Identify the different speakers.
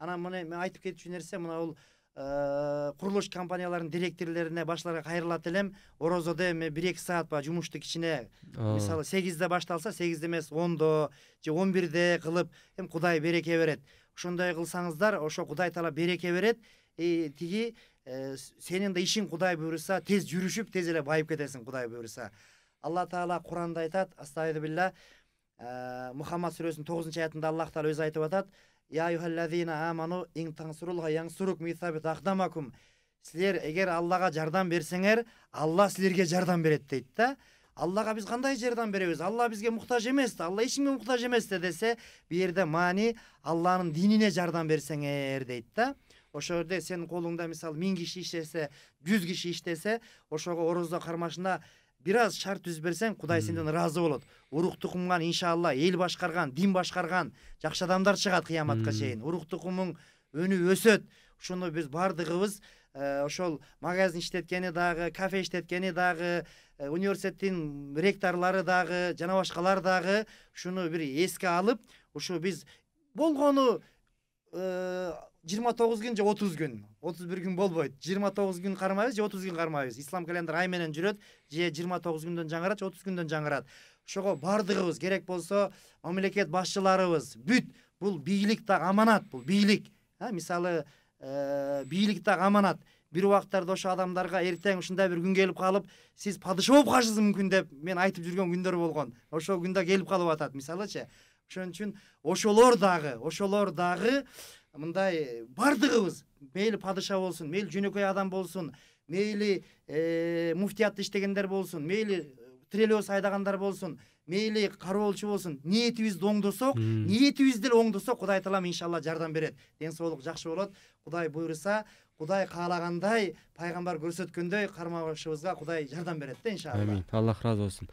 Speaker 1: анан мына мен айтып кетчү нерсе мына бул курулуш компаниялардын директорлоруна башларга кайрылат элем орозодо эми бир эки саатпа жумушту кичине мисалы сегизде башталса сегизде эмес ондо же он бирде кылып эми кудай береке берет ошондой кылсаңыздар ошо кудай таала береке берет и тиги сенин да ишиң кудай буюрса тез жүрүшүп тез эле байып кетесиң кудай буюрса алла таала куранда айтат астабилля ә, э, мұхаммад сүресінің тоғызыншы аятында аллах тағала өзі айтып жатады сіздер егер аллаға жардам берсеңер алла сіздерге жардам береді дейді да аллаға біз қандай жардам береміз алла бізге мұқтаж емес алла ешкімге мұқтаж емес те десе бұл жерде мани алланың дініне жардам берсеңер дейді да ошол жерде сенің қолыңда мысалы мың киши иштесе жүз киши иштесе ошого орозо кармашына бир аз шарт түзүп берсең кудай сенден ыраазы болот урук кумган иншалла эл башкарган дин башкарган жакшы адамдар чыгат кыяматка чейин урук өні өнү өсөт ошондо биз баардыгыбыз ошол магазин иштеткени дагы кафе иштеткени дагы университеттин ректорлору дагы жана башкалар дагы ушуну бир эске алып ушу биз болгону жыйырма тогуз күн же отуз күн отуз бир күн болбойт жыйырма тогуз күн кармайбыз же отуз күн кармайбыз ислам календар ай менен жүрөт же жыйырма тогуз күндөн жаңырат же отуз күндөн жаңырат ошого баардыгыбыз керек болсо мамлекет башчыларыбыз бүт бул бийлик дагы аманат бул бийлик мисалы э, бийлик дагы аманат бир убактарда ошо адамдарга эртең ушундай бир күн келип калып сиз падыша болуп калышыңыз мүмкүн деп мен айтып жүргөн күндөр болгон ошол күн да келип калып атат мисалычы ошон үчүн ошолор дагы ошолор дагы мындай э, бардығыбыз мейли падыша болсун мейли жөнөкөй адам болсун мейли э, муфтиятта иштегендер болсун мейли э, трелес айдагандар болсун мейли кароолчу болсун ниетибизди оңдосок ниетибизди эле оңдосок кудай таалам иншалла жардам берет ден соолук жакшы болот кудай буйруса кудай каалагандай пайгамбар көрсөткөндөй кармагышыбызга кудай жардам берет да иншалла амин аллах ыраазы болсун